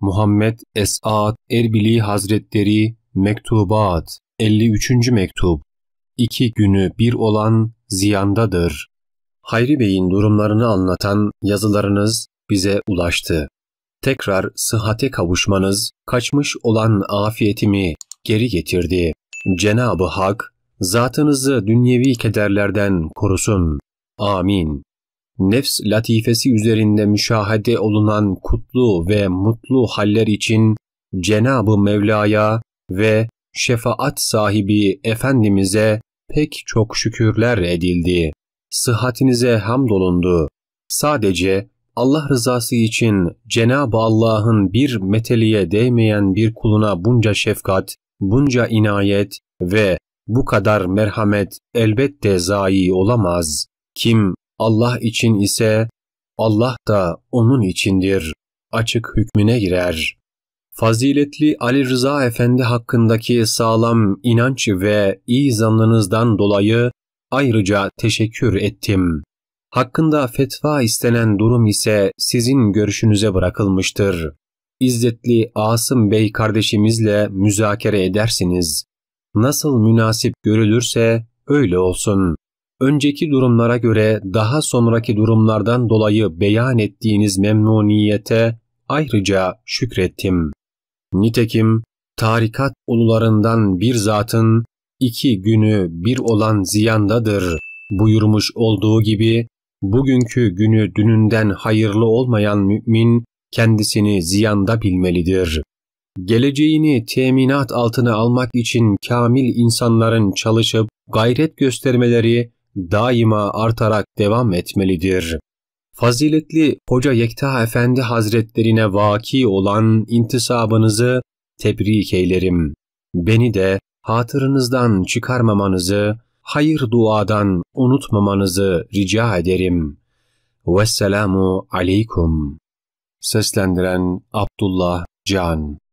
Muhammed Esad Erbili Hazretleri Mektubat 53. Mektup İki günü bir olan ziyandadır. Hayri Bey'in durumlarını anlatan yazılarınız bize ulaştı. Tekrar sıhhate kavuşmanız kaçmış olan afiyetimi geri getirdi. Cenabı Hak zatınızı dünyevi kederlerden korusun. Amin nefs latifesi üzerinde müşahede olunan kutlu ve mutlu haller için Cenabı Mevla'ya ve şefaat sahibi Efendimiz'e pek çok şükürler edildi. Sıhhatinize hamdolundu. Sadece Allah rızası için Cenab-ı Allah'ın bir meteliye değmeyen bir kuluna bunca şefkat, bunca inayet ve bu kadar merhamet elbette zayi olamaz. Kim Allah için ise Allah da onun içindir. Açık hükmüne girer. Faziletli Ali Rıza Efendi hakkındaki sağlam inanç ve iyi zannınızdan dolayı ayrıca teşekkür ettim. Hakkında fetva istenen durum ise sizin görüşünüze bırakılmıştır. İzzetli Asım Bey kardeşimizle müzakere edersiniz. Nasıl münasip görülürse öyle olsun önceki durumlara göre daha sonraki durumlardan dolayı beyan ettiğiniz memnuniyete ayrıca şükrettim. Nitekim tarikat ulularından bir zatın iki günü bir olan ziyandadır buyurmuş olduğu gibi bugünkü günü dününden hayırlı olmayan mümin kendisini ziyanda bilmelidir. Geleceğini teminat altına almak için kamil insanların çalışıp gayret göstermeleri daima artarak devam etmelidir. Faziletli Hoca Yekta Efendi Hazretlerine vaki olan intisabınızı tebrik eylerim. Beni de hatırınızdan çıkarmamanızı, hayır duadan unutmamanızı rica ederim. Vesselamu aleykum. Seslendiren Abdullah Can